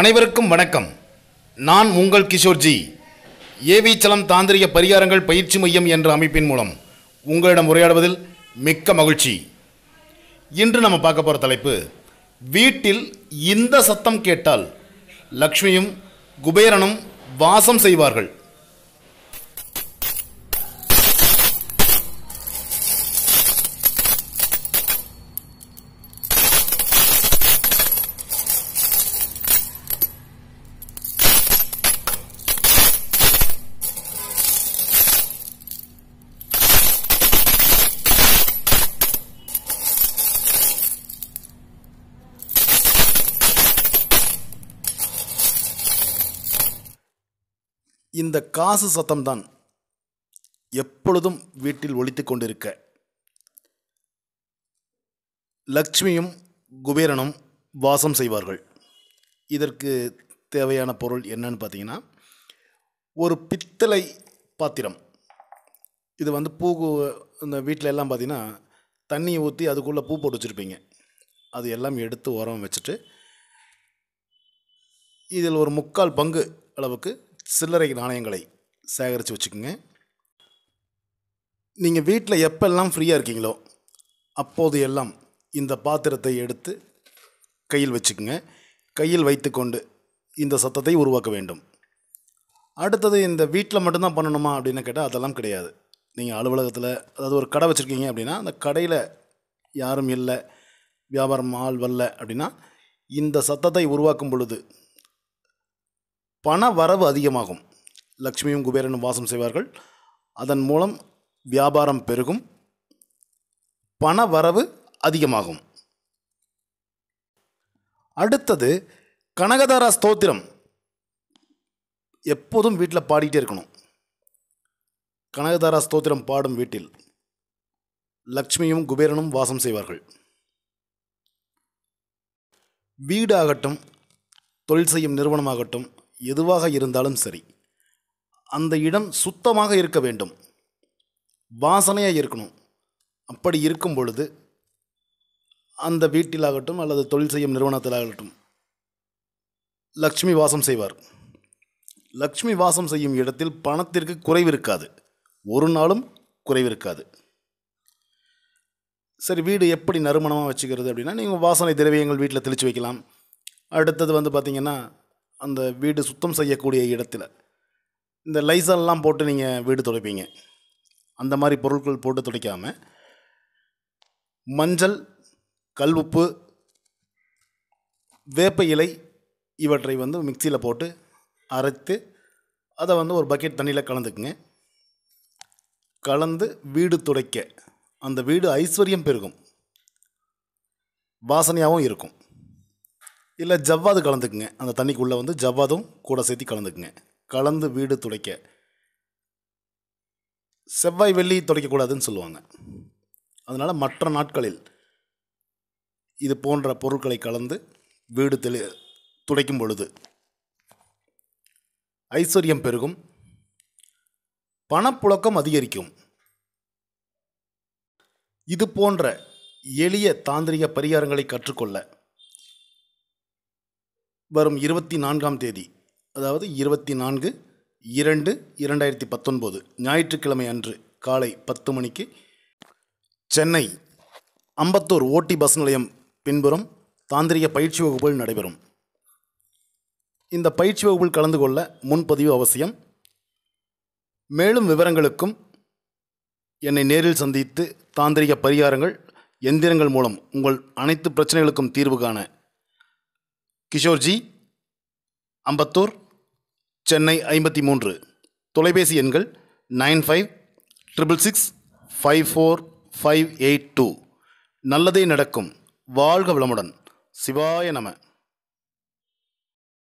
அனைவருக்கும் வணக்கம் நான் உங்கள் கிஷோர்ஜி ஏவிச்சலம் தாந்திரிக பரிகாரங்கள் பயிற்சி மையம் என்ற அமைப்பின் மூலம் உங்களிடம் உரையாடுவதில் மிக்க மகிழ்ச்சி இன்று நம்ம பார்க்க போகிற தலைப்பு வீட்டில் இந்த சத்தம் கேட்டால் லக்ஷ்மியும் குபேரனும் வாசம் செய்வார்கள் இந்த காசு சத்தம்தான் எப்பொழுதும் வீட்டில் ஒழித்து கொண்டிருக்க லக்ஷ்மியும் குபேரனும் வாசம் செய்வார்கள் இதற்கு தேவையான பொருள் என்னன்னு பார்த்தீங்கன்னா ஒரு பித்தளை பாத்திரம் இது வந்து பூ இந்த வீட்டில் எல்லாம் பார்த்தீங்கன்னா தண்ணியை ஊற்றி அதுக்குள்ளே பூ போட்டு வச்சுருப்பீங்க அது எல்லாம் எடுத்து உரம் வச்சுட்டு இதில் ஒரு முக்கால் பங்கு அளவுக்கு சில்லறை நாணயங்களை சேகரித்து வச்சுக்கோங்க நீங்கள் வீட்டில் எப்பெல்லாம் ஃப்ரீயாக இருக்கீங்களோ அப்போது எல்லாம் இந்த பாத்திரத்தை எடுத்து கையில் வச்சுக்கோங்க கையில் வைத்துக்கொண்டு இந்த சத்தத்தை உருவாக்க வேண்டும் அடுத்தது இந்த வீட்டில் மட்டும்தான் பண்ணணுமா அப்படின்னு கேட்டால் அதெல்லாம் கிடையாது நீங்கள் அலுவலகத்தில் அதாவது ஒரு கடை வச்சுருக்கீங்க அப்படின்னா அந்த கடையில் யாரும் இல்லை வியாபாரம் ஆள் வரல அப்படின்னா இந்த சத்தத்தை உருவாக்கும் பொழுது பண வரவு அதிகமாகும் லக்ஷ்மியும் குபேரனும் வாசம் செய்வார்கள் அதன் மூலம் வியாபாரம் பெருகும் பண வரவு அதிகமாகும் அடுத்தது கனகதாரா ஸ்தோத்திரம் எப்போதும் வீட்டில் பாடிக்கிட்டே இருக்கணும் கனகதாரா ஸ்தோத்திரம் பாடும் வீட்டில் லக்ஷ்மியும் குபேரனும் வாசம் செய்வார்கள் வீடாகட்டும் தொழில் செய்யும் நிறுவனமாகட்டும் எதுவாக இருந்தாலும் சரி அந்த இடம் சுத்தமாக இருக்க வேண்டும் வாசனையாக இருக்கணும் அப்படி இருக்கும் பொழுது அந்த வீட்டிலாகட்டும் அல்லது தொழில் செய்யும் நிறுவனத்திலாகட்டும் லக்ஷ்மி வாசம் செய்வார் லக்ஷ்மி வாசம் செய்யும் இடத்தில் பணத்திற்கு குறைவு இருக்காது ஒரு நாளும் குறைவு இருக்காது சரி வீடு எப்படி நறுமணமாக வச்சுக்கிறது அப்படின்னா நீங்கள் வாசனை திரவியங்கள் வீட்டில் தெளித்து வைக்கலாம் அடுத்தது வந்து பார்த்திங்கன்னா அந்த வீடு சுத்தம் செய்யக்கூடிய இடத்துல இந்த லைசல்லாம் போட்டு நீங்கள் வீடு துடைப்பீங்க அந்த மாதிரி பொருட்கள் போட்டு துடைக்காமல் மஞ்சள் கல் உப்பு வேப்ப இலை இவற்றை வந்து மிக்சியில் போட்டு அரைத்து அதை வந்து ஒரு பக்கெட் தண்ணியில் கலந்துக்குங்க கலந்து வீடு துடைக்க அந்த வீடு ஐஸ்வர்யம் பெருகும் வாசனையாகவும் இருக்கும் இல்லை ஜவ்வாது கலந்துக்குங்க அந்த தண்ணிக்குள்ளே வந்து ஜவ்வாதும் கூட சேர்த்து கலந்துக்குங்க கலந்து வீடு துடைக்க செவ்வாய் வெள்ளி துடைக்கக்கூடாதுன்னு சொல்லுவாங்க அதனால் மற்ற நாட்களில் இது போன்ற பொருட்களை கலந்து வீடு தெளி துடைக்கும் பொழுது ஐஸ்வர்யம் பெருகும் பணப்புழக்கம் அதிகரிக்கும் இது போன்ற எளிய தாந்திரிக பரிகாரங்களை கற்றுக்கொள்ள வரும் இருபத்தி நான்காம் தேதி அதாவது இருபத்தி நான்கு இரண்டு இரண்டாயிரத்தி பத்தொன்பது ஞாயிற்றுக்கிழமை அன்று காலை பத்து மணிக்கு சென்னை அம்பத்தூர் ஓட்டி பஸ் நிலையம் பின்புறம் தாந்திரிக பயிற்சி வகுப்புகள் நடைபெறும் இந்த பயிற்சி வகுப்பில் கலந்து கொள்ள முன்பதிவு அவசியம் மேலும் விவரங்களுக்கும் என்னை நேரில் சந்தித்து தாந்திரிக பரிகாரங்கள் எந்திரங்கள் மூலம் உங்கள் அனைத்து பிரச்சனைகளுக்கும் தீர்வு காண கிஷோர்ஜி அம்பத்தூர் சென்னை ஐம்பத்தி மூன்று தொலைபேசி எண்கள் nine five triple six five four five eight two நல்லதே நடக்கும் வாழ்க வளமுடன் சிவாய நம